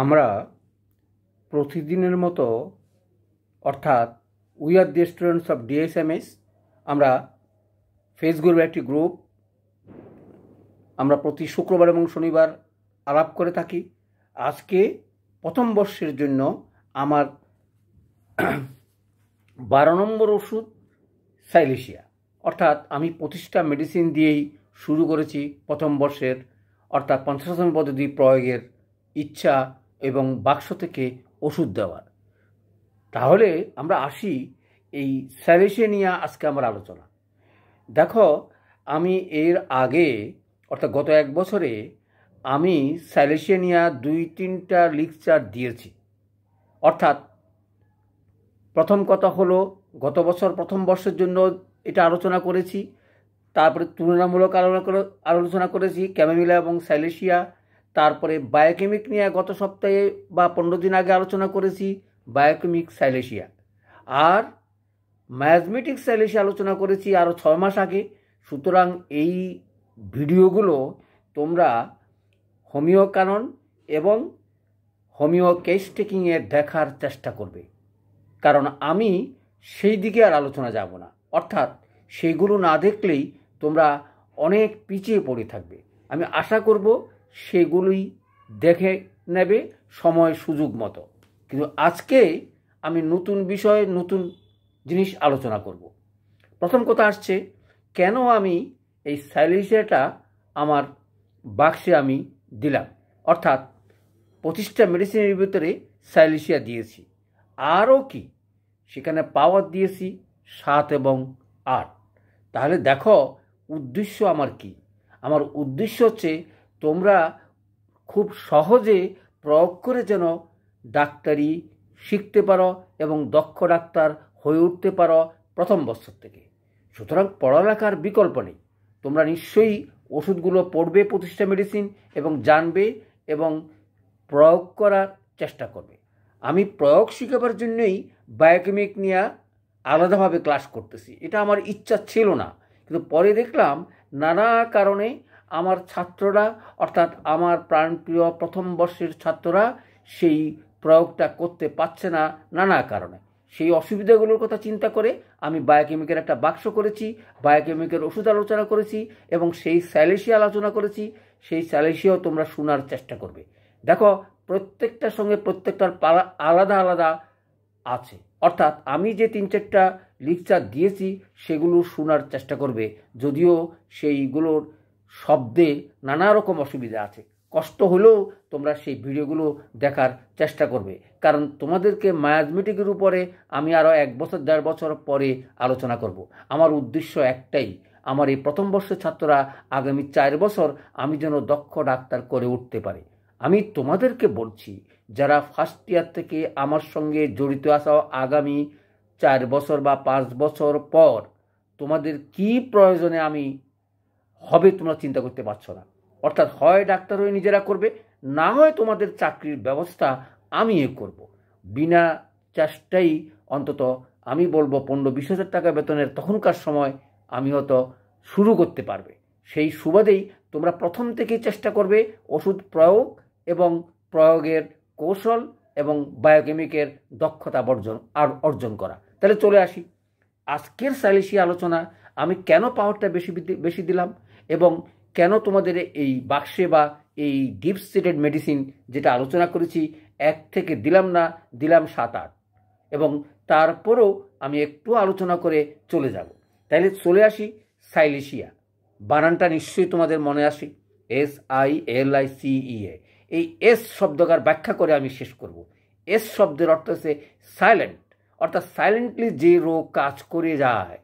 আমরা প্রতিদিনের মতো অর্থাৎ we are the students of DSMS আমরা ফেসবুক একটি গ্রুপ আমরা প্রতি শুক্রবার এবং শনিবার আলাপ করে থাকি আজকে প্রথম বর্ষের জন্য আমার বারো নম্বর ওষুধ সাইলেশিয়া অর্থাৎ আমি পঁচিশটা মেডিসিন দিয়েই শুরু করেছি প্রথম বর্ষের অর্থাৎ পঞ্চাশতম পদ্ধতি প্রয়োগের ইচ্ছা এবং বাক্স থেকে ওষুধ দেওয়ার তাহলে আমরা আসি এই স্যারেশে নিয়ে আজকে আমার আলোচনা দেখো আমি এর আগে অর্থাৎ গত এক বছরে আমি স্যালেসেনিয়া দুই তিনটা লিকচার দিয়েছি অর্থাৎ প্রথম কথা হলো গত বছর প্রথম বর্ষের জন্য এটা আলোচনা করেছি তারপরে তুলনামূলক আলোচনা আলোচনা করেছি ক্যামেমিলা এবং স্যালেসিয়া তারপরে বায়োকেমিক নিয়ে গত সপ্তাহে বা পনেরো দিন আগে আলোচনা করেছি বায়োকেমিক সাইলেশিয়া আর ম্যাথমেটিক সাইলেশিয়া আলোচনা করেছি আরও ছয় মাস আগে সুতরাং এই ভিডিওগুলো তোমরা হোমিও কানন এবং হোমিও কেস টেকিংয়ে দেখার চেষ্টা করবে কারণ আমি সেই দিকে আর আলোচনা যাব না অর্থাৎ সেগুলো না দেখলেই তোমরা অনেক পিছিয়ে পড়ে থাকবে আমি আশা করব সেগুলোই দেখে নেবে সময় সুযোগ মতো কিন্তু আজকে আমি নতুন বিষয়ে নতুন জিনিস আলোচনা করব প্রথম কথা আসছে কেন আমি এই স্যালিসিয়াটা আমার বাক্সে আমি দিলাম অর্থাৎ পঁচিশটা মেডিসিনের ভিতরে স্যালিসিয়া দিয়েছি আরও কি সেখানে পাওয়ার দিয়েছি সাত এবং আট তাহলে দেখো উদ্দেশ্য আমার কি আমার উদ্দেশ্য হচ্ছে তোমরা খুব সহজে প্রয়োগ করে যেন ডাক্তারি শিখতে পারো এবং দক্ষ ডাক্তার হয়ে উঠতে পারো প্রথম বছর থেকে সুতরাং পড়ালেখার বিকল্প নেই তোমরা নিশ্চয়ই ওষুধগুলো পড়বে প্রতিষ্ঠা মেডিসিন এবং জানবে এবং প্রয়োগ করার চেষ্টা করবে আমি প্রয়োগ শিখাবার জন্যই বায়োকেমিক নিয়ে আলাদাভাবে ক্লাস করতেছি এটা আমার ইচ্ছা ছিল না কিন্তু পরে দেখলাম নানা কারণে আমার ছাত্ররা অর্থাৎ আমার প্রাণপ্রিয় প্রথম বর্ষের ছাত্ররা সেই প্রয়োগটা করতে পারছে না নানা কারণে সেই অসুবিধাগুলোর কথা চিন্তা করে আমি বায়োকেমিকের একটা বাক্স করেছি বায়োকেমিকের ওষুধ আলোচনা করেছি এবং সেই স্যালেসি আলোচনা করেছি সেই স্যালেসিও তোমরা শোনার চেষ্টা করবে দেখো প্রত্যেকটার সঙ্গে প্রত্যেকটার পালা আলাদা আলাদা আছে অর্থাৎ আমি যে তিন চারটা লিকচার দিয়েছি সেগুলো শোনার চেষ্টা করবে যদিও সেইগুলোর শব্দে নানা রকম অসুবিধা আছে কষ্ট হলেও তোমরা সেই ভিডিওগুলো দেখার চেষ্টা করবে কারণ তোমাদেরকে মায়াজমেটিকের উপরে আমি আরও এক বছর দেড় বছর পরে আলোচনা করব। আমার উদ্দেশ্য একটাই আমার এই প্রথম বর্ষের ছাত্ররা আগামী চার বছর আমি যেন দক্ষ ডাক্তার করে উঠতে পারে আমি তোমাদেরকে বলছি যারা ফার্স্ট ইয়ার থেকে আমার সঙ্গে জড়িত আসা আগামী চার বছর বা পাঁচ বছর পর তোমাদের কি প্রয়োজনে আমি হবে তোমরা চিন্তা করতে পারছো না অর্থাৎ হয় ডাক্তার হয়ে নিজেরা করবে না হয় তোমাদের চাকরির ব্যবস্থা আমি এ করব। বিনা চেষ্টাই অন্তত আমি বলবো পনেরো বিশ হাজার টাকা বেতনের তখনকার সময় আমি হয়তো শুরু করতে পারবে সেই সুবাদেই তোমরা প্রথম থেকেই চেষ্টা করবে ওষুধ প্রয়োগ এবং প্রয়োগের কৌশল এবং বায়োকেমিকের দক্ষতা বর্জন আর অর্জন করা তাহলে চলে আসি আজকের সাইলিসি আলোচনা আমি কেন পাওয়ারটা বেশি বেশি দিলাম এবং কেন তোমাদের এই বাক্সে বা এই ডিপ স্টেটেড মেডিসিন যেটা আলোচনা করেছি এক থেকে দিলাম না দিলাম সাত আট এবং তারপরও আমি একটু আলোচনা করে চলে যাব তাইলে চলে আসি সাইলেশিয়া বানানটা নিশ্চয়ই তোমাদের মনে আসে S I L I C E A এই এস শব্দকার ব্যাখ্যা করে আমি শেষ করব এস শব্দের অর্থ হচ্ছে সাইলেন্ট অর্থাৎ সাইলেন্টলি যে রোগ কাজ করে যায়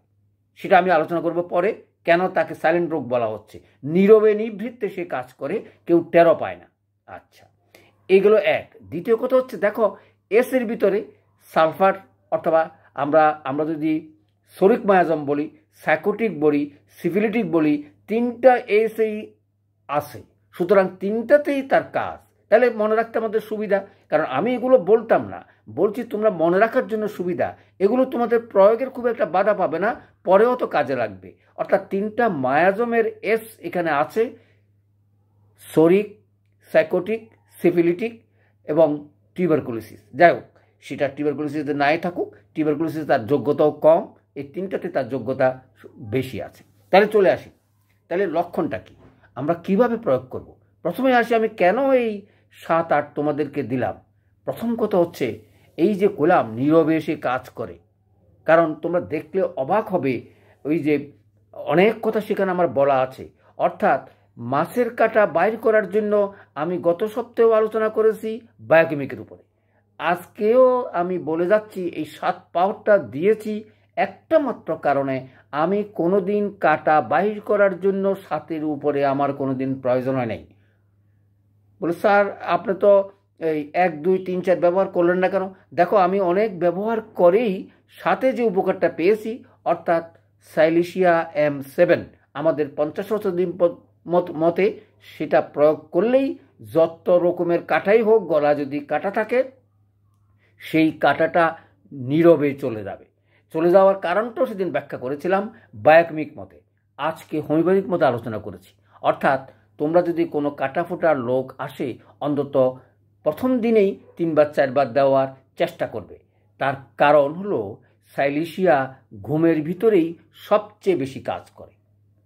সেটা আমি আলোচনা করব পরে কেন তাকে সাইলেন্ট রোগ বলা হচ্ছে নীরবে নিভৃত্তে সে কাজ করে কেউ টেরো পায় না আচ্ছা এগুলো এক দ্বিতীয় কথা হচ্ছে দেখো এসের ভিতরে সালফার অথবা আমরা আমরা যদি সরিক মায়াজম বলি সাইকোটিক বলি সিফিলিটিক বলি তিনটা এসেই আছে সুতরাং তিনটাতেই তার কাজ তাহলে মনে রাখতে আমাদের সুবিধা কারণ আমি এগুলো বলতাম না বলছি তোমরা মনে রাখার জন্য সুবিধা এগুলো তোমাদের প্রয়োগের খুব একটা বাধা পাবে না পরেও তো কাজে লাগবে অর্থাৎ তিনটা মায়াজমের এস এখানে আছে শরিক সাইকোটিক সিফিলিটিক এবং টিউবারকুলোসিস যাই হোক সেটা টিউবারকুলোসিসে নাই থাকুক টিউবারকুলোসিস তার যোগ্যতাও কম এই তিনটাতে তার যোগ্যতা বেশি আছে তাহলে চলে আসি তাহলে লক্ষণটা কি আমরা কিভাবে প্রয়োগ করব। প্রথমে আসি আমি কেন এই সাত আট তোমাদেরকে দিলাম প্রথম কথা হচ্ছে এই যে কোলাম নীরবে এসে কাজ করে কারণ তোমরা দেখলে অবাক হবে ওই যে অনেক কথা সেখানে আমার বলা আছে অর্থাৎ মাছের কাটা বাইর করার জন্য আমি গত সপ্তাহেও আলোচনা করেছি বায়োকেমিকের উপরে আজকেও আমি বলে যাচ্ছি এই সাত পাওয়ারটা দিয়েছি একটা মাত্র কারণে আমি কোনো দিন কাটা বাহির করার জন্য সাতের উপরে আমার কোনো দিন প্রয়োজন হয় নাই বলে স্যার আপনি তো এই এক দুই তিন চার ব্যবহার করলেন না কেন দেখো আমি অনেক ব্যবহার করেই সাথে যে উপকারটা পেয়েছি অর্থাৎ সাইলিশিয়া এম সেভেন আমাদের পঞ্চাশ বছর দিন মতে সেটা প্রয়োগ করলেই যত রকমের কাটাই হোক গলা যদি কাটা থাকে সেই কাটাটা নীরবে চলে যাবে চলে যাওয়ার কারণটাও সেদিন ব্যাখ্যা করেছিলাম বায়োকমিক মতে আজকে হোমিওপ্যাথিক মতে আলোচনা করেছি অর্থাৎ তোমরা যদি কোনো কাটাফোটার লোক আসে অন্তত প্রথম দিনেই তিনবার চারবার দেওয়ার চেষ্টা করবে তার কারণ হল সাইলিশিয়া ঘুমের ভিতরেই সবচেয়ে বেশি কাজ করে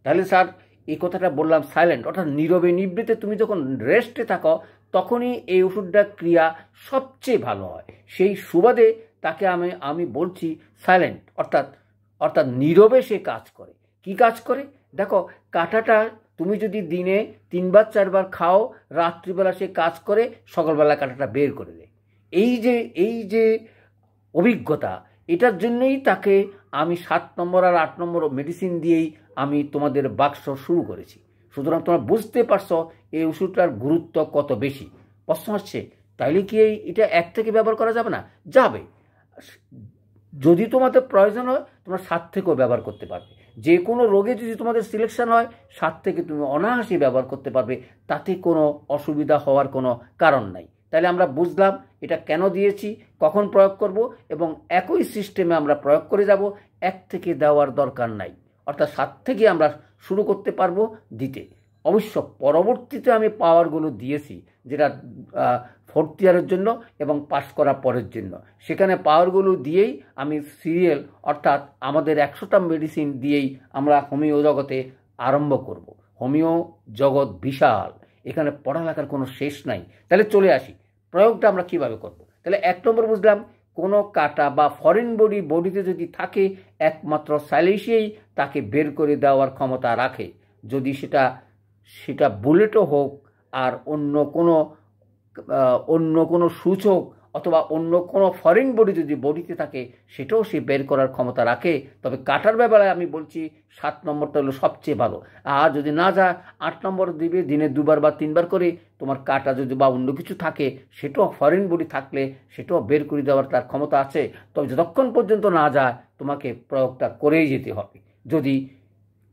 তাহলে স্যার এই কথাটা বললাম সাইলেন্ট অর্থাৎ নীরবে নিবৃতে তুমি যখন রেস্টে থাকো তখনই এই ওষুধটা ক্রিয়া সবচেয়ে ভালো হয় সেই সুবাদে তাকে আমি আমি বলছি সাইলেন্ট অর্থাৎ অর্থাৎ নীরবে সে কাজ করে কি কাজ করে দেখো কাঁটাটা তুমি যদি দিনে তিনবার চারবার খাও রাত্রিবেলা সে কাজ করে সকালবেলা কাটাটা বের করে দেয় এই যে এই যে অভিজ্ঞতা এটার জন্যই তাকে আমি সাত নম্বর আর আট নম্বর মেডিসিন দিয়েই আমি তোমাদের বাক্স শুরু করেছি সুতরাং তোমরা বুঝতে পারছো এই ওষুধটার গুরুত্ব কত বেশি প্রশ্ন হচ্ছে তাইলে কি এই এটা এক থেকে ব্যবহার করা যাবে না যাবে যদি তোমাদের প্রয়োজন হয় তোমরা সাত থেকেও ব্যবহার করতে পারবে যে কোনো রোগে যদি তোমাদের সিলেকশন হয় সাত থেকে তুমি অনায়াসে ব্যবহার করতে পারবে তাতে কোনো অসুবিধা হওয়ার কোনো কারণ নাই তাহলে আমরা বুঝলাম এটা কেন দিয়েছি কখন প্রয়োগ করব এবং একই সিস্টেমে আমরা প্রয়োগ করে যাব এক থেকে দেওয়ার দরকার নাই অর্থাৎ সাত থেকে আমরা শুরু করতে পারবো দিতে অবশ্য পরবর্তীতে আমি পাওয়ারগুলো দিয়েছি যেটা ফোর্থ ইয়ারের জন্য এবং পাস করা পরের জন্য সেখানে পাওয়ারগুলো দিয়েই আমি সিরিয়াল অর্থাৎ আমাদের একশোটা মেডিসিন দিয়েই আমরা হোমিও জগতে আরম্ভ করব। হোমিও জগৎ বিশাল এখানে পড়ালেখার কোনো শেষ নাই তাহলে চলে আসি প্রয়োগটা আমরা কিভাবে করব। তাহলে এক নম্বর বুঝলাম কোনো কাটা বা ফরেন বডি বডিতে যদি থাকে একমাত্র সাইলেসিয়াই তাকে বের করে দেওয়ার ক্ষমতা রাখে যদি সেটা সেটা বুলেটও হোক আর অন্য কোনো অন্য কোনো সূচক অথবা অন্য কোনো ফরেন বডি যদি বডিতে থাকে সেটাও সে বের করার ক্ষমতা রাখে তবে কাটার ব্যাপারে আমি বলছি সাত নম্বরটা হলো সবচেয়ে ভালো আর যদি না যায় আট নম্বর দিবে দিনে দুবার বা তিনবার করে তোমার কাটা যদি বা অন্য কিছু থাকে সেটাও ফরেন বডি থাকলে সেটাও বের করে দেওয়ার তার ক্ষমতা আছে তবে যতক্ষণ পর্যন্ত না যায় তোমাকে প্রয়োগটা করেই যেতে হবে যদি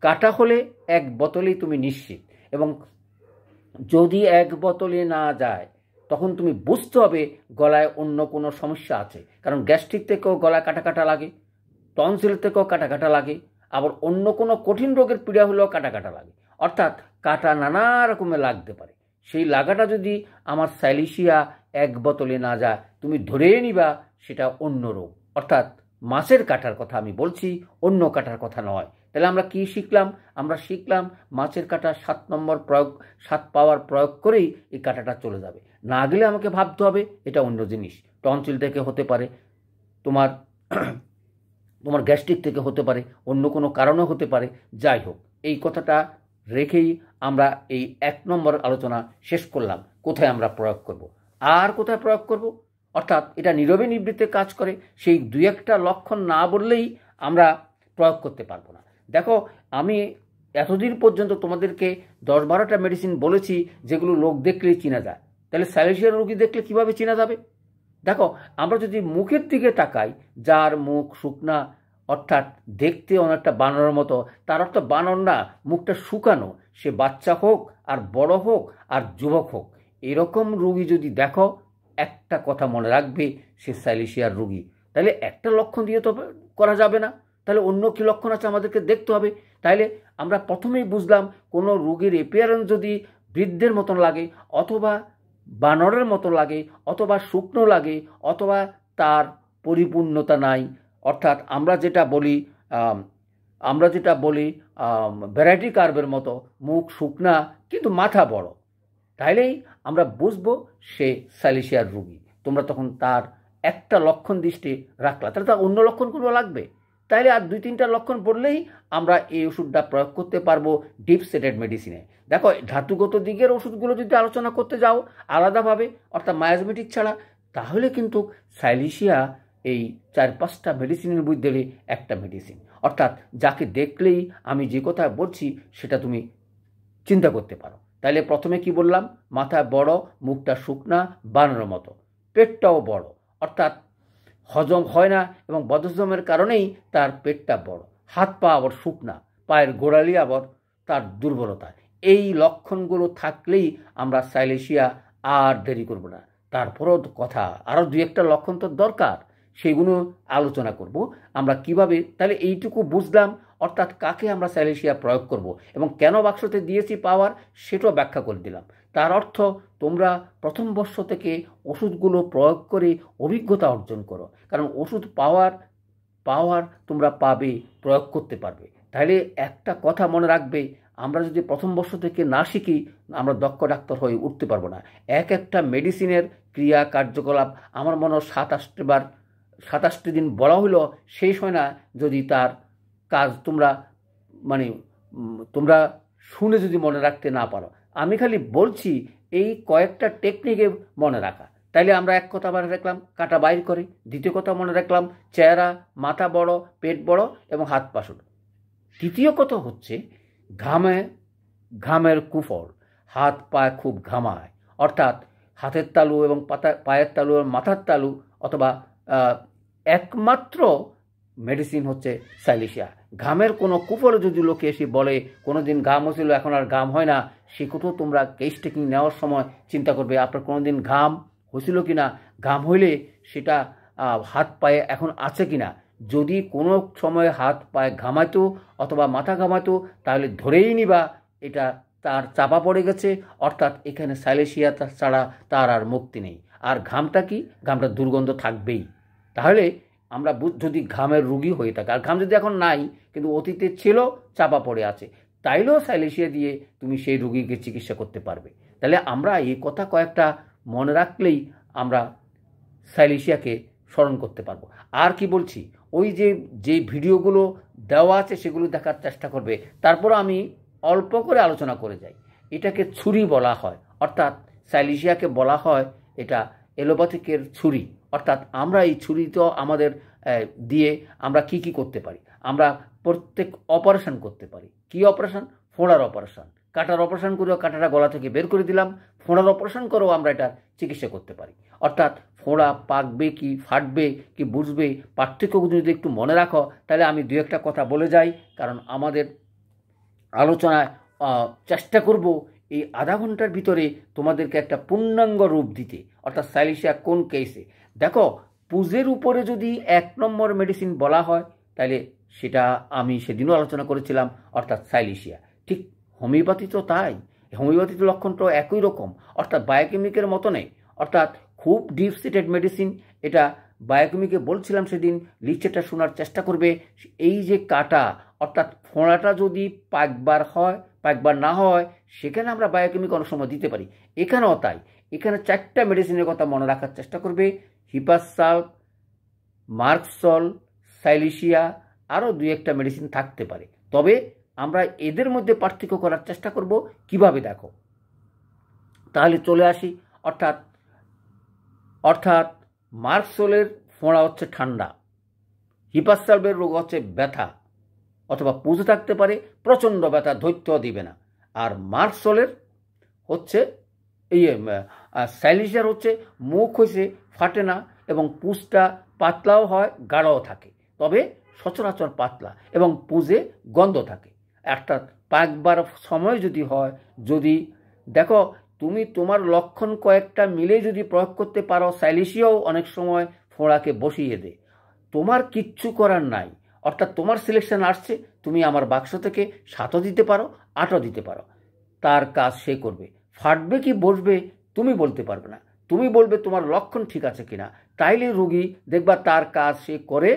কাটা হলে এক বোতলেই তুমি নিশ্চিত এবং যদি এক বোতলে না যায় তখন তুমি বুঝতে হবে গলায় অন্য কোনো সমস্যা আছে কারণ গ্যাস্ট্রিক থেকেও গলা কাটা কাটা লাগে টনসিল থেকেও কাটা কাটা লাগে আবার অন্য কোনো কঠিন রোগের পীড়া হলেও কাটা কাটা লাগে অর্থাৎ কাটা নানা রকমে লাগতে পারে সেই লাগাটা যদি আমার স্যালিসিয়া এক বোতলে না যায় তুমি ধরে নিবা সেটা অন্য রোগ অর্থাৎ মাছের কাটার কথা আমি বলছি অন্য কাটার কথা নয় তাহলে আমরা কি শিখলাম আমরা শিখলাম মাছের কাটা সাত নম্বর প্রয়োগ সাত পাওয়ার প্রয়োগ করেই এই কাটাটা চলে যাবে না গেলে আমাকে ভাবতে হবে এটা অন্য জিনিস টনসিল থেকে হতে পারে তোমার তোমার গ্যাস্ট্রিক থেকে হতে পারে অন্য কোনো কারণে হতে পারে যাই হোক এই কথাটা রেখেই আমরা এই এক নম্বর আলোচনা শেষ করলাম কোথায় আমরা প্রয়োগ করব। আর কোথায় প্রয়োগ করব। অর্থাৎ এটা নীরবে নিবৃত্তে কাজ করে সেই দু একটা লক্ষণ না বললেই আমরা প্রয়োগ করতে পারবো না দেখো আমি এতদিন পর্যন্ত তোমাদেরকে দশ বারোটা মেডিসিন বলেছি যেগুলো লোক দেখলেই চিনা যায় তাহলে স্যালেসিয়ার রুগী দেখলে কিভাবে চেনা যাবে দেখো আমরা যদি মুখের দিকে তাকাই যার মুখ শুকনা অর্থাৎ দেখতে অনেকটা বানরের মতো তার অর্থ বানর না মুখটা শুকানো সে বাচ্চা হোক আর বড় হোক আর যুবক হোক এরকম রুগী যদি দেখো একটা কথা মনে রাখবে সে স্যালেসিয়ার রুগী তাহলে একটা লক্ষণ দিয়ে তো করা যাবে না তাহলে অন্য কী লক্ষণ আছে আমাদেরকে দেখতে হবে তাইলে আমরা প্রথমেই বুঝলাম কোনো রোগীর এপিয়ারেন্স যদি বৃদ্ধের মতন লাগে অথবা বানরের মতন লাগে অথবা শুকনো লাগে অথবা তার পরিপূর্ণতা নাই অর্থাৎ আমরা যেটা বলি আমরা যেটা বলি ভ্যারাইটি কার্বের মতো মুখ শুকনা কিন্তু মাথা বড় তাইলেই আমরা বুঝবো সে স্যালিসিয়ার রুগী তোমরা তখন তার একটা লক্ষণ দৃষ্টি রাখলা তাহলে তার অন্য লক্ষণগুলো লাগবে তাহলে আর দুই তিনটা লক্ষণ পড়লেই আমরা এই ওষুধটা প্রয়োগ করতে পারবো ডিপ সেটেড মেডিসিনে দেখো ধাতুগত দিকের ওষুধগুলো যদি আলোচনা করতে যাও আলাদাভাবে অর্থাৎ মায়াজমেটিক ছাড়া তাহলে কিন্তু সাইলিশিয়া এই চার পাঁচটা মেডিসিনের মধ্যে একটা মেডিসিন অর্থাৎ যাকে দেখলেই আমি যে কথা বলছি সেটা তুমি চিন্তা করতে পারো তাহলে প্রথমে কি বললাম মাথা বড় মুখটা শুকনা বানানোর মতো পেটটাও বড় অর্থাৎ হজম হয় না এবং বদহজমের কারণেই তার পেটটা বড় হাত পা আবার শুকনা পায়ের গোড়ালি আবার তার দুর্বলতা এই লক্ষণগুলো থাকলেই আমরা সাইলেশিয়া আর দেরি করব না তারপরও কথা আরও দু একটা লক্ষণ তো দরকার সেগুলো আলোচনা করব আমরা কিভাবে তাহলে এইটুকু বুঝলাম অর্থাৎ কাকে আমরা সাইলেশিয়া প্রয়োগ করব এবং কেন বাক্সতে দিয়েছি পাওয়ার সেটাও ব্যাখ্যা করে দিলাম তার অর্থ তোমরা প্রথম বর্ষ থেকে ওষুধগুলো প্রয়োগ করে অভিজ্ঞতা অর্জন করো কারণ ওষুধ পাওয়ার পাওয়ার তোমরা পাবে প্রয়োগ করতে পারবে তাহলে একটা কথা মনে রাখবে আমরা যদি প্রথম বর্ষ থেকে না শিখি আমরা দক্ষ ডাক্তার হয়ে উঠতে পারবো না এক একটা মেডিসিনের ক্রিয়া কার্যকলাপ আমার মনে হয় সাতাশটি বার সাতাশটি দিন বলা হইল শেষ হয় না যদি তার কাজ তোমরা মানে তোমরা শুনে যদি মনে রাখতে না পারো আমি খালি বলছি এই কয়েকটা টেকনিকে মনে রাখা তাইলে আমরা এক কথা মনে রাখলাম কাটা বাইর করে দ্বিতীয় কথা মনে রাখলাম চেহারা মাথা বড় পেট বড় এবং হাত পা তৃতীয় কথা হচ্ছে ঘামে ঘামের কুফর হাত পা খুব ঘামায় অর্থাৎ হাতের তালু এবং পাতা পায়ের তালু এবং মাথার তালু অথবা একমাত্র মেডিসিন হচ্ছে স্যালিশিয়া ঘামের কোনো কুপর যদি লোকে এসে বলে কোনো দিন ঘাম হচ্ছিল এখন আর ঘাম হয় না সেক্ষেত্রেও তোমরা কেস টেকিং নেওয়ার সময় চিন্তা করবে আপনার কোনো দিন ঘাম হয়েছিল কি না ঘাম হইলে সেটা হাত পায়ে এখন আছে কি না যদি কোনো সময় হাত পায়ে ঘামাইতো অথবা মাথা ঘামাইতো তাহলে ধরেই নিবা এটা তার চাপা পড়ে গেছে অর্থাৎ এখানে সাইলেশিয়া ছাড়া তার আর মুক্তি নেই আর ঘামটা কি ঘামটা দুর্গন্ধ থাকবেই তাহলে আমরা যদি ঘামের রুগী হয়ে থাকি আর ঘাম যদি এখন নাই কিন্তু অতীতে ছিল চাপা পড়ে আছে তাইলেও সাইলেশিয়া দিয়ে তুমি সেই রুগীকে চিকিৎসা করতে পারবে তাহলে আমরা এই কথা কয়েকটা মনে রাখলেই আমরা সাইলেশিয়াকে স্মরণ করতে পারবো আর কি বলছি ওই যে যে ভিডিওগুলো দেওয়া আছে সেগুলো দেখার চেষ্টা করবে তারপর আমি অল্প করে আলোচনা করে যাই এটাকে ছুরি বলা হয় অর্থাৎ সাইলেশিয়াকে বলা হয় এটা এলোপ্যাথিকের ছুরি অর্থাৎ আমরা এই ছুরি তো আমাদের দিয়ে আমরা কি কি করতে পারি আমরা প্রত্যেক অপারেশন করতে পারি কি অপারেশন ফোঁড়ার অপারেশন কাটার অপারেশন করেও কাটাটা গলা থেকে বের করে দিলাম ফোঁড়ার অপারেশন করেও আমরা এটা চিকিৎসা করতে পারি অর্থাৎ ফোঁড়া পাকবে কি ফাটবে কি বুঝবে পার্থক্য যদি একটু মনে রাখো তাহলে আমি দু একটা কথা বলে যাই কারণ আমাদের আলোচনায় চেষ্টা করব এই আধা ঘন্টার ভিতরে তোমাদেরকে একটা পূর্ণাঙ্গ রূপ দিতে অর্থাৎ সাইলিশিয়া কোন কেসে দেখো পুজের উপরে যদি এক নম্বর মেডিসিন বলা হয় তাহলে সেটা আমি সেদিনও আলোচনা করেছিলাম অর্থাৎ সাইলিশিয়া ঠিক হোমিওপ্যাথি তো তাই হোমিওপ্যাথির লক্ষণটাও একই রকম অর্থাৎ বায়োকেমিকের মতনে অর্থাৎ খুব ডিপ সিটেড মেডিসিন এটা বায়োকেমিকে বলছিলাম সেদিন লিচেটা শোনার চেষ্টা করবে এই যে কাটা অর্থাৎ ফোঁড়াটা যদি পাকবার হয় পাকবার না হয় সেখানে আমরা বায়োকেমিক অনেক সময় দিতে পারি এখানেও তাই এখানে চারটা মেডিসিনের কথা মনে রাখার চেষ্টা করবে হিপাসাল মার্কসল সাইলিশিয়া আরও দু একটা মেডিসিন থাকতে পারে তবে আমরা এদের মধ্যে পার্থক্য করার চেষ্টা করব কিভাবে দেখো তাহলে চলে আসি অর্থাৎ অর্থাৎ মার্কসলের ফোঁড়া হচ্ছে ঠান্ডা হিপাসালের রোগ হচ্ছে ব্যথা অথবা পুজো থাকতে পারে প্রচণ্ড ব্যথা ধৈর্য দিবে না আর মার্কসলের হচ্ছে এই ইয়ে, আর স্যালিসার হচ্ছে মুখ হয়েছে ফাটে না এবং পুঁজটা পাতলাও হয় গাঢ়ও থাকে তবে সচরাচর পাতলা এবং পুঁজে গন্ধ থাকে একটা পাকবার সময় যদি হয় যদি দেখো তুমি তোমার লক্ষণ কয়েকটা মিলে যদি প্রয়োগ করতে পারো স্যালিসিয়াও অনেক সময় ফোড়াকে বসিয়ে দে তোমার কিচ্ছু করার নাই অর্থাৎ তোমার সিলেকশন আসছে তুমি আমার বাক্স থেকে সাতও দিতে পারো আটও দিতে পারো তার কাজ সে করবে ফাটবে কি বসবে তুমি বলতে পারবে না তুমি বলবে তোমার লক্ষণ ঠিক আছে কিনা তাইলে রোগী দেখবা তার কাজ সে করে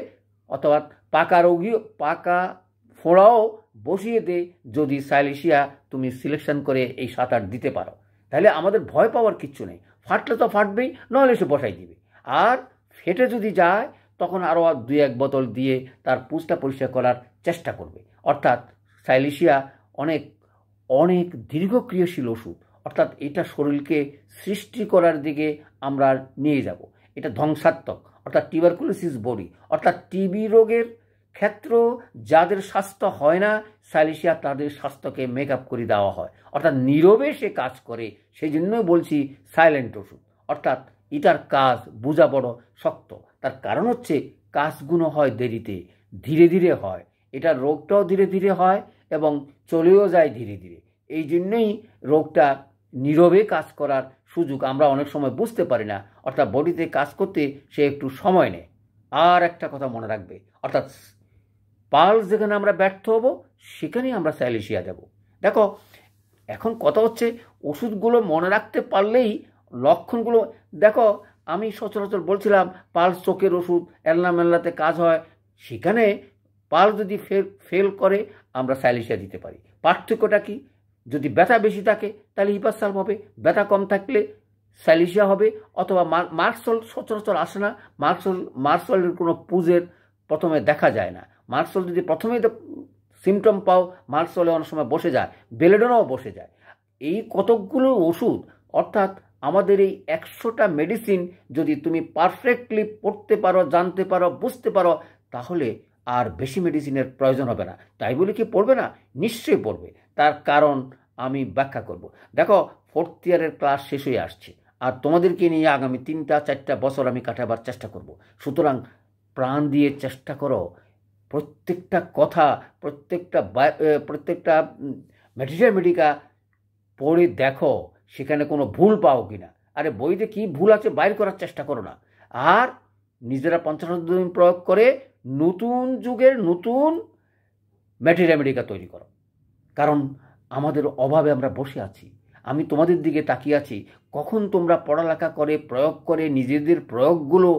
অথবা পাকা রোগী পাকা ফোড়াও বসিয়ে দে যদি সাইলেশিয়া তুমি সিলেকশন করে এই সাঁতার দিতে পারো তাহলে আমাদের ভয় পাওয়ার কিচ্ছু নেই ফাটলে তো ফাটবেই নহলে সে বসাই দিবে আর ফেটে যদি যায় তখন আরও দুই এক বোতল দিয়ে তার পুষ্টা পরিষ্কার করার চেষ্টা করবে অর্থাৎ সাইলেশিয়া অনেক অনেক দীর্ঘক্রিয়াশীল ওষুধ অর্থাৎ এটা শরীরকে সৃষ্টি করার দিকে আমরা নিয়ে যাব এটা ধ্বংসাত্মক অর্থাৎ টিউবারকুলোসিস বডি অর্থাৎ টিবি রোগের ক্ষেত্র যাদের স্বাস্থ্য হয় না সালিসিয়া তাদের স্বাস্থ্যকে মেক আপ করে দেওয়া হয় অর্থাৎ নীরবে সে কাজ করে সেই জন্যই বলছি সাইলেন্ট ওষুধ অর্থাৎ এটার কাজ বোঝা বড় শক্ত তার কারণ হচ্ছে কাজগুলো হয় দেরিতে ধীরে ধীরে হয় এটা রোগটাও ধীরে ধীরে হয় এবং চলেও যায় ধীরে ধীরে এই জন্যই রোগটা নীরবে কাজ করার সুযোগ আমরা অনেক সময় বুঝতে পারি না অর্থাৎ বডিতে কাজ করতে সে একটু সময় নেয় আর একটা কথা মনে রাখবে অর্থাৎ পালস যেখানে আমরা ব্যর্থ হব সেখানেই আমরা স্যালিশিয়া দেব দেখো এখন কথা হচ্ছে ওষুধগুলো মনে রাখতে পারলেই লক্ষণগুলো দেখো আমি সচরাচর বলছিলাম পালস চোখের ওষুধ এল্লা মেল্লাতে কাজ হয় সেখানে পালস যদি ফেল ফেল করে আমরা স্যালিশিয়া দিতে পারি পার্থক্যটা কি যদি ব্যথা বেশি থাকে তাহলে হিপাসাল হবে ব্যথা কম থাকলে স্যালিসিয়া হবে অথবা মার্কসল সচরাচর আসে না মার্কসল মার্কসলের কোনো পুজের প্রথমে দেখা যায় না মার্কসল যদি প্রথমেই সিমটম পাও মার্কসলে অনেক সময় বসে যায় বেলেডোনাও বসে যায় এই কতকগুলো ওষুধ অর্থাৎ আমাদের এই একশোটা মেডিসিন যদি তুমি পারফেক্টলি পড়তে পারো জানতে পারো বুঝতে পারো তাহলে আর বেশি মেডিসিনের প্রয়োজন হবে না তাই বলে কি পড়বে না নিশ্চয়ই পড়বে তার কারণ আমি ব্যাখ্যা করব দেখো ফোর্থ ইয়ারের ক্লাস শেষ হয়ে আসছে আর তোমাদেরকে নিয়ে আগামী তিনটা চারটা বছর আমি কাটাবার চেষ্টা করব সুতরাং প্রাণ দিয়ে চেষ্টা করো প্রত্যেকটা কথা প্রত্যেকটা প্রত্যেকটা মেডিসিন মেডিকা পড়ে দেখো সেখানে কোনো ভুল পাও কি না আরে বইতে কি ভুল আছে বাইর করার চেষ্টা করো না আর নিজেরা পঞ্চাশ দিন প্রয়োগ করে নতুন যুগের নতুন ম্যাটির আমেরিকা তৈরি করো কারণ আমাদের অভাবে আমরা বসে আছি আমি তোমাদের দিকে তাকিয়ে আছি কখন তোমরা পড়ালেখা করে প্রয়োগ করে নিজেদের প্রয়োগগুলো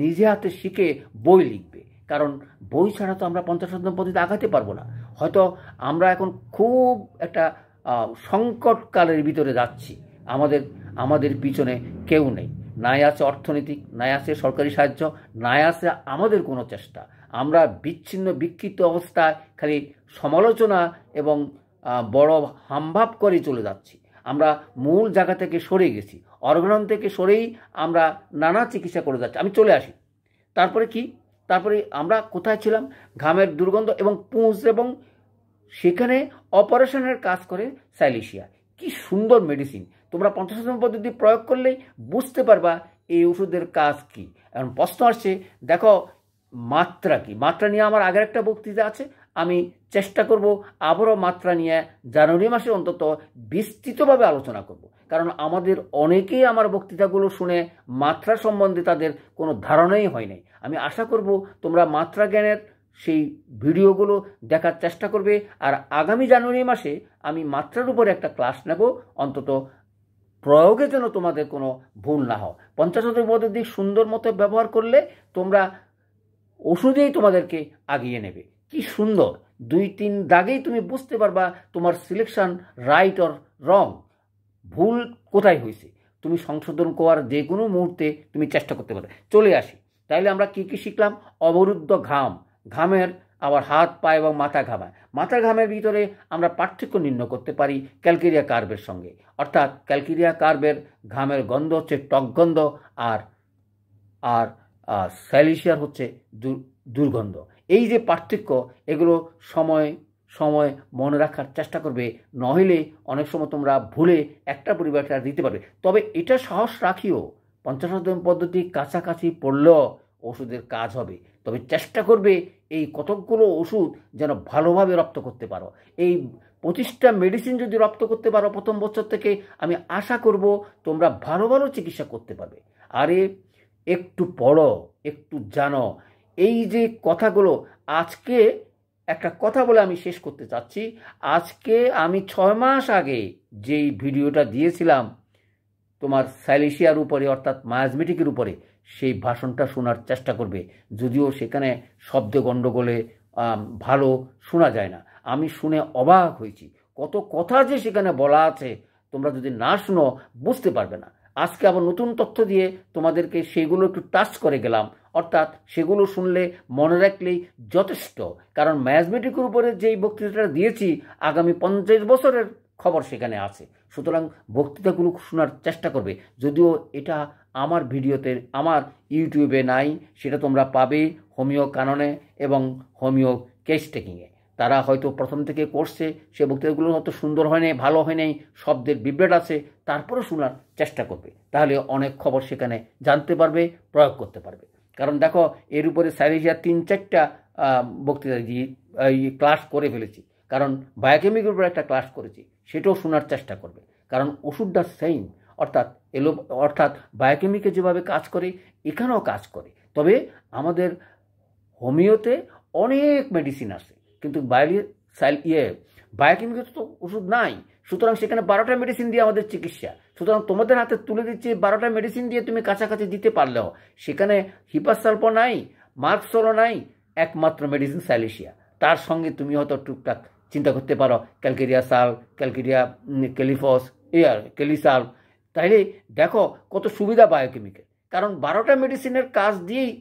নিজে হাতে শিখে বই লিখবে কারণ বই ছাড়া তো আমরা পঞ্চাশ শতম পদ্ধতিতে আগাতে পারবো না হয়তো আমরা এখন খুব একটা সংকটকালের ভিতরে যাচ্ছি আমাদের আমাদের পিছনে কেউ নেই নাই আছে অর্থনৈতিক নাই আছে সরকারি সাহায্য নাই আছে আমাদের কোনো চেষ্টা আমরা বিচ্ছিন্ন বিক্ষিপ্ত অবস্থায় খালি সমালোচনা এবং বড় হামভাব করে চলে যাচ্ছি আমরা মূল জায়গা থেকে সরে গেছি অর্গানন থেকে সরেই আমরা নানা চিকিৎসা করে যাচ্ছি আমি চলে আসি তারপরে কি তারপরে আমরা কোথায় ছিলাম ঘামের দুর্গন্ধ এবং পুঁজ এবং সেখানে অপারেশনের কাজ করে স্যালিশিয়া কি সুন্দর মেডিসিন তোমরা পঞ্চশতম পদ্ধতি প্রয়োগ করলেই বুঝতে পারবা এই ওষুধের কাজ কি এখন প্রশ্ন আসছে দেখো মাত্রা কি মাত্রা নিয়ে আমার আগের একটা বক্তৃতা আছে আমি চেষ্টা করব আবারও মাত্রা নিয়ে জানুয়ারি মাসে অন্তত বিস্তৃতভাবে আলোচনা করব। কারণ আমাদের অনেকেই আমার বক্তৃতাগুলো শুনে মাত্রা সম্বন্ধে তাদের কোনো ধারণাই হয় নাই আমি আশা করব তোমরা মাত্রা জ্ঞানের সেই ভিডিওগুলো দেখার চেষ্টা করবে আর আগামী জানুয়ারি মাসে আমি মাত্রার উপর একটা ক্লাস নেব অন্তত প্রয়োগে যেন তোমাদের কোনো ভুল না হও পঞ্চাশ শতের মধ্যে দিক সুন্দর মতো ব্যবহার করলে তোমরা ওষুধেই তোমাদেরকে আগিয়ে নেবে কি সুন্দর দুই তিন দাগেই তুমি বুঝতে পারবা তোমার সিলেকশন রাইট অর রং ভুল কোথায় হয়েছে তুমি সংশোধন করার যে কোনো মুহূর্তে তুমি চেষ্টা করতে পারো চলে আসি তাইলে আমরা কি কি শিখলাম অবরুদ্ধ ঘাম ঘামের আবার হাত পা এবং মাথা ঘামায় মাথা ঘামের ভিতরে আমরা পার্থক্য নির্ণয় করতে পারি ক্যালকেরিয়া কার্বের সঙ্গে অর্থাৎ ক্যালকেরিয়া কার্বের ঘামের গন্ধ হচ্ছে টক গন্ধ আর আর স্যালিশিয়ার হচ্ছে দুর্গন্ধ এই যে পার্থক্য এগুলো সময় সময় মনে রাখার চেষ্টা করবে নহিলে অনেক সময় তোমরা ভুলে একটা পরিবারটা দিতে পারবে তবে এটা সাহস রাখিও পঞ্চাশ পদ্ধতি কাছাকাছি পড়লেও ওষুধের কাজ হবে তবে চেষ্টা করবে এই কতকগুলো ওষুধ যেন ভালোভাবে রপ্ত করতে পারো এই পঁচিশটা মেডিসিন যদি রপ্ত করতে পারো প্রথম বছর থেকে আমি আশা করব তোমরা ভালো ভালো চিকিৎসা করতে পারবে আরে একটু পড়ো একটু জানো এই যে কথাগুলো আজকে একটা কথা বলে আমি শেষ করতে চাচ্ছি আজকে আমি ছয় মাস আগে যেই ভিডিওটা দিয়েছিলাম তোমার সাইলেশিয়ার উপরে অর্থাৎ মায়াজমেটিকের উপরে সেই ভাষণটা শোনার চেষ্টা করবে যদিও সেখানে শব্দ গণ্ডগোলে ভালো শোনা যায় না আমি শুনে অবাক হয়েছি কত কথা যে সেখানে বলা আছে তোমরা যদি না শুনো বুঝতে পারবে না আজকে আবার নতুন তথ্য দিয়ে তোমাদেরকে সেগুলো একটু টাচ করে গেলাম অর্থাৎ সেগুলো শুনলে মনে রাখলেই যথেষ্ট কারণ ম্যাথমেটিকের উপরে যেই বক্তৃতাটা দিয়েছি আগামী পঞ্চাশ বছরের খবর সেখানে আছে সুতরাং বক্তৃতাগুলো শোনার চেষ্টা করবে যদিও এটা আমার ভিডিওতে আমার ইউটিউবে নাই সেটা তোমরা পাবে হোমিও কাননে এবং হোমিও কেস টেকিংয়ে তারা হয়তো প্রথম থেকে করছে সে বক্তৃতাগুলো হয়তো সুন্দর হয় নাই ভালো হয় নাই শব্দের বিব্রেট আছে তারপরে শোনার চেষ্টা করবে তাহলে অনেক খবর সেখানে জানতে পারবে প্রয়োগ করতে পারবে কারণ দেখো এর উপরে স্যারিজিয়া তিন চারটা বক্তৃতা ক্লাস করে ফেলেছি কারণ বায়োকেমিকের উপরে একটা ক্লাস করেছি সেটাও শোনার চেষ্টা করবে কারণ ওষুধটা সেইম অর্থাৎ এলো অর্থাৎ বায়োকেমিকে যেভাবে কাজ করে এখানেও কাজ করে তবে আমাদের হোমিওতে অনেক মেডিসিন আছে কিন্তু বায়ো সাইল ইয়ে বায়োকেমিকে তো ওষুধ নাই সুতরাং সেখানে বারোটা মেডিসিন দিয়ে আমাদের চিকিৎসা সুতরাং তোমাদের হাতে তুলে দিচ্ছে বারোটা মেডিসিন দিয়ে তুমি কাছাকাছি দিতে পারলেও সেখানে হিপাসল্প নাই মার্কসলও নাই একমাত্র মেডিসিন সাইলেশিয়া তার সঙ্গে তুমি হয়তো টুকটাক চিন্তা করতে পারো ক্যালকেরিয়া সাল ক্যালকেরিয়া ক্যালিফস ইয়ার ক্যালিসাল তাইলে দেখো কত সুবিধা বায়োকেমিক্যাল কারণ বারোটা মেডিসিনের কাজ দিয়েই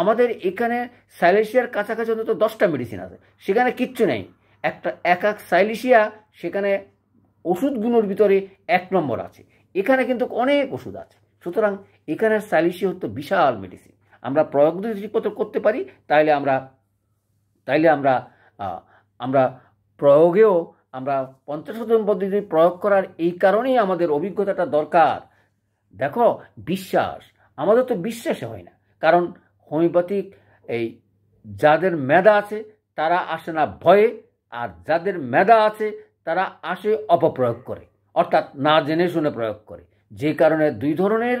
আমাদের এখানে সাইলেশিয়ার কাছাকাছি অন্তত দশটা মেডিসিন আছে সেখানে কিচ্ছু নেই একটা এক এক সাইলেশিয়া সেখানে ওষুধগুলোর ভিতরে এক নম্বর আছে এখানে কিন্তু অনেক ওষুধ আছে সুতরাং এখানের সাইলেশিয়া হচ্ছে বিশাল মেডিসিন আমরা প্রয়োগ যদি করতে পারি তাইলে আমরা তাইলে আমরা আমরা প্রয়োগেও আমরা পঞ্চাশ শতাংশ পদ্ধতি প্রয়োগ করার এই কারণেই আমাদের অভিজ্ঞতাটা দরকার দেখো বিশ্বাস আমাদের তো বিশ্বাসে হয় না কারণ হোমিওপ্যাথিক এই যাদের মেধা আছে তারা আসে না ভয়ে আর যাদের মেধা আছে তারা আসে অপপ্রয়োগ করে অর্থাৎ না জেনে শুনে প্রয়োগ করে যে কারণে দুই ধরনের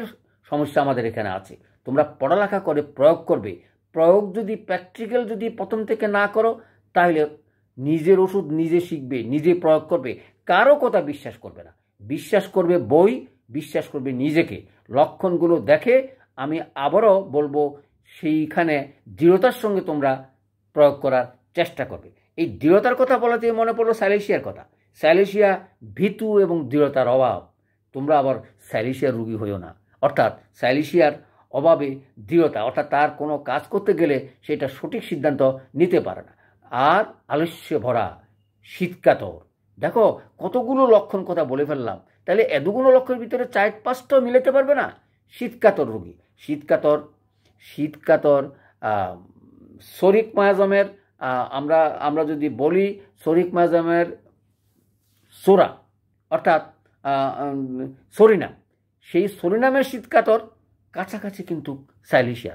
সমস্যা আমাদের এখানে আছে তোমরা পড়ালেখা করে প্রয়োগ করবে প্রয়োগ যদি প্র্যাকটিক্যাল যদি প্রথম থেকে না করো তাহলে নিজের ওষুধ নিজে শিখবে নিজে প্রয়োগ করবে কারো কথা বিশ্বাস করবে না বিশ্বাস করবে বই বিশ্বাস করবে নিজেকে লক্ষণগুলো দেখে আমি আবারও বলবো সেইখানে দৃঢ়তার সঙ্গে তোমরা প্রয়োগ করার চেষ্টা করবে এই দৃঢ়তার কথা বলাতে মনে পড়লো স্যালেশিয়ার কথা স্যালেশিয়া ভীতু এবং দৃঢ়তার অভাব তোমরা আবার স্যালেশিয়ার রুগী হইও না অর্থাৎ স্যালেশিয়ার অভাবে দৃঢ়তা অর্থাৎ তার কোনো কাজ করতে গেলে সেটা সঠিক সিদ্ধান্ত নিতে পারে না আর আলস্য ভরা শীতকাতর দেখো কতগুলো লক্ষণ কথা বলে ফেললাম তাহলে এতগুলো লক্ষণের ভিতরে চার পাঁচটাও মিলাতে পারবে না শীতকাতর রোগী শীতকাতর শীতকাতর শরিক মায়াজমের আমরা আমরা যদি বলি শরিক মায়াজমের সোরা অর্থাৎ সরিনাম সেই সরিনামের শীতকাতর কাছাকাছি কিন্তু সাইলিশিয়া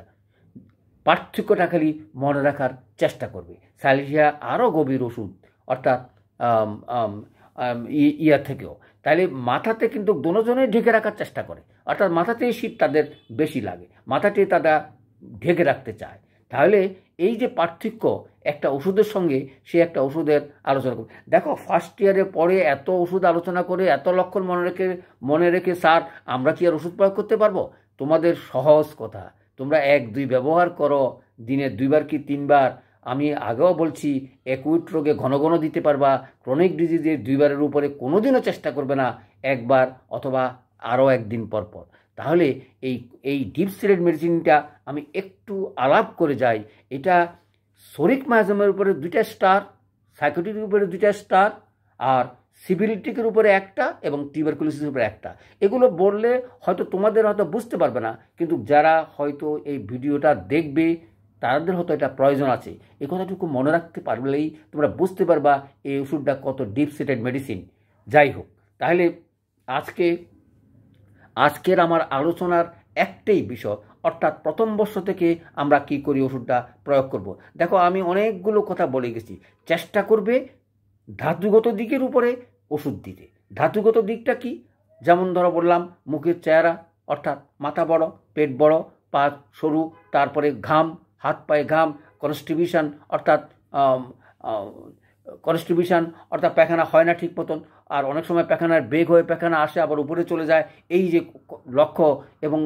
পার্থক্যটা খালি মনে রাখার চেষ্টা করবে স্যালেসিয়া আরও গভীর ওষুধ অর্থাৎ ইয়ার থেকেও তাহলে মাথাতে কিন্তু দনোজনেই ঢেকে রাখার চেষ্টা করে অর্থাৎ মাথাতেই শীত তাদের বেশি লাগে মাথাতে তারা ঢেকে রাখতে চায় তাহলে এই যে পার্থক্য একটা ওষুধের সঙ্গে সে একটা ওষুধের আলোচনা করে দেখো ফার্স্ট ইয়ারে পরে এত ওষুধ আলোচনা করে এত লক্ষণ মনে রেখে মনে রেখে স্যার আমরা কি আর ওষুধ প্রয়োগ করতে পারবো তোমাদের সহজ কথা তোমরা এক দুই ব্যবহার করো দিনে দুইবার কি তিনবার আমি আগেও বলছি একুইট রোগে ঘন ঘন দিতে পারবা ক্রনিক ডিজিজের দুইবারের উপরে কোনো দিনও চেষ্টা করবে না একবার অথবা আরও একদিন পরপর তাহলে এই এই ডিপ সিলেড মেডিসিনটা আমি একটু আলাপ করে যাই এটা শরিক মায়াজমের উপরে দুইটা স্টার সাইকোটিকের উপরে দুইটা স্টার আর সিভিলিটিকের উপরে একটা এবং টিউবারকুলোসিসের উপরে একটা এগুলো বললে হয়তো তোমাদের হয়তো বুঝতে পারবে না কিন্তু যারা হয়তো এই ভিডিওটা দেখবে তাদের হয়তো এটা প্রয়োজন আছে এই কথাটুকু মনে রাখতে পারলেই তোমরা বুঝতে পারবা এই ওষুধটা কত ডিপ সেটেড মেডিসিন যাই হোক তাহলে আজকে আজকের আমার আলোচনার একটাই বিষয় অর্থাৎ প্রথম বর্ষ থেকে আমরা কি করি ওষুধটা প্রয়োগ করব। দেখো আমি অনেকগুলো কথা বলে গেছি চেষ্টা করবে ধাতুগত দিকের উপরে ওষুধ দিতে ধাতুগত দিকটা কি যেমন ধরো বললাম মুখের চেহারা অর্থাৎ মাথা বড় পেট বড় পা সরু তারপরে ঘাম হাত পায়ে ঘাম কনস্টিবিউশন অর্থাৎ কনস্টিবিউশন অর্থাৎ পায়খানা হয় না ঠিক মতন আর অনেক সময় পায়খানার বেগ হয়ে পায়খানা আসে আবার উপরে চলে যায় এই যে লক্ষ্য এবং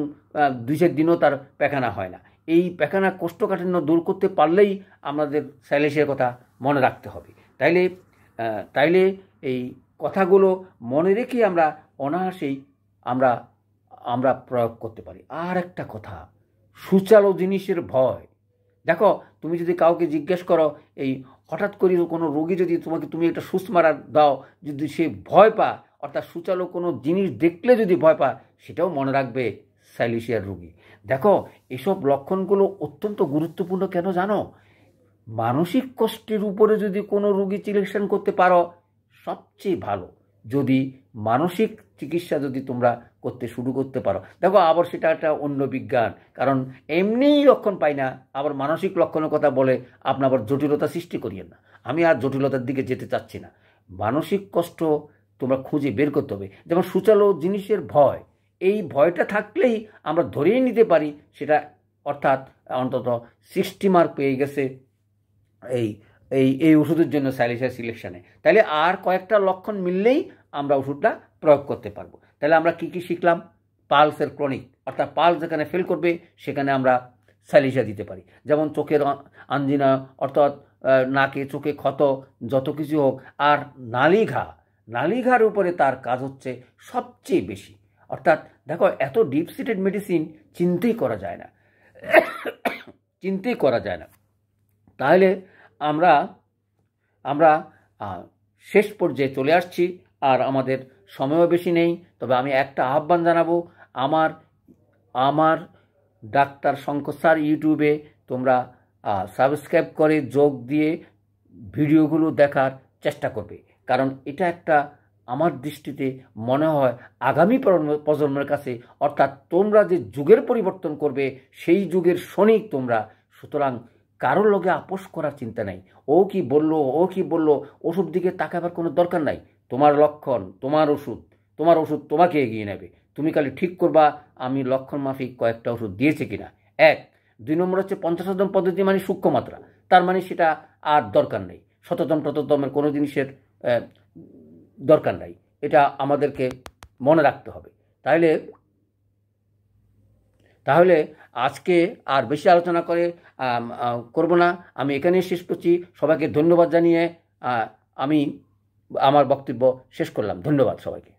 চার দিনও তার পায়খানা হয় না এই পায়খানা কোষ্ঠকাঠিন্য দূর করতে পারলেই আমাদের স্যালেসের কথা মনে রাখতে হবে তাইলে তাইলে এই কথাগুলো মনে রেখে আমরা অনায়াসেই আমরা আমরা প্রয়োগ করতে পারি আর একটা কথা সুচালো জিনিসের ভয় দেখো তুমি যদি কাউকে জিজ্ঞেস করো এই হঠাৎ করে কোনো রোগী যদি তোমাকে তুমি একটা সুস মারা দাও যদি সে ভয় পা অর্থাৎ সুচালো কোনো জিনিস দেখলে যদি ভয় পা সেটাও মনে রাখবে সাইলিশিয়ার রোগী দেখো এসব লক্ষণগুলো অত্যন্ত গুরুত্বপূর্ণ কেন জানো মানসিক কষ্টের উপরে যদি কোনো রোগী চিকিৎসা করতে পারো সবচেয়ে ভালো যদি মানসিক চিকিৎসা যদি তোমরা করতে শুরু করতে পারো দেখো আবার সেটা একটা অন্য বিজ্ঞান কারণ এমনিই লক্ষণ পাই না আবার মানসিক লক্ষণের কথা বলে আপনি আবার জটিলতা সৃষ্টি করিয়েন না আমি আর জটিলতার দিকে যেতে চাচ্ছি না মানসিক কষ্ট তোমরা খুঁজে বের করতে হবে যেমন সুচালো জিনিসের ভয় এই ভয়টা থাকলেই আমরা ধরেই নিতে পারি সেটা অর্থাৎ অন্তত সিক্সটি মার্ক পেয়ে গেছে এই এই এই ওষুধের জন্য স্যালিসিয়া সিলেকশানে তাহলে আর কয়েকটা লক্ষণ মিললেই আমরা ওষুধটা প্রয়োগ করতে পারবো তাহলে আমরা কি কী শিখলাম পালসের ক্রনিক অর্থাৎ পালস যেখানে ফেল করবে সেখানে আমরা স্যালিসা দিতে পারি যেমন চোখের আঞ্জিনা অর্থাৎ নাকে চোখে ক্ষত যত কিছু হোক আর নালিঘা নালিঘার উপরে তার কাজ হচ্ছে সবচেয়ে বেশি অর্থাৎ দেখো এত ডিপ সিটেড মেডিসিন চিন্তেই করা যায় না চিন্তেই করা যায় না তাহলে আমরা আমরা শেষ পর্যায়ে চলে আসছি আর আমাদের সময়ও বেশি নেই তবে আমি একটা আহ্বান জানাবো আমার আমার ডাক্তার শঙ্কর স্যার ইউটিউবে তোমরা সাবস্ক্রাইব করে যোগ দিয়ে ভিডিওগুলো দেখার চেষ্টা করবে কারণ এটা একটা আমার দৃষ্টিতে মনে হয় আগামী প্রজন্মের কাছে অর্থাৎ তোমরা যে যুগের পরিবর্তন করবে সেই যুগের সনিক তোমরা সুতরাং কারোর লোকে আপোষ করার চিন্তা নাই ও কি বলল ও কি বলল ওসব দিকে তাকাবার কোনো দরকার নাই তোমার লক্ষণ তোমার ওষুধ তোমার ওষুধ তোমাকে এগিয়ে নেবে তুমি খালি ঠিক করবা আমি লক্ষণ মাফিক কয়েকটা ওষুধ দিয়েছি কিনা এক দুই নম্বর হচ্ছে পঞ্চাশতম পদ্ধতি মানে সূক্ষ্ম মাত্রা তার মানে সেটা আর দরকার নেই শততম টততমের কোনো জিনিসের দরকার নাই এটা আমাদেরকে মনে রাখতে হবে তাহলে তাহলে আজকে আর বেশি আলোচনা করে করব না আমি এখানেই শেষ করছি সবাইকে ধন্যবাদ জানিয়ে আমি আমার বক্তব্য শেষ করলাম ধন্যবাদ সবাইকে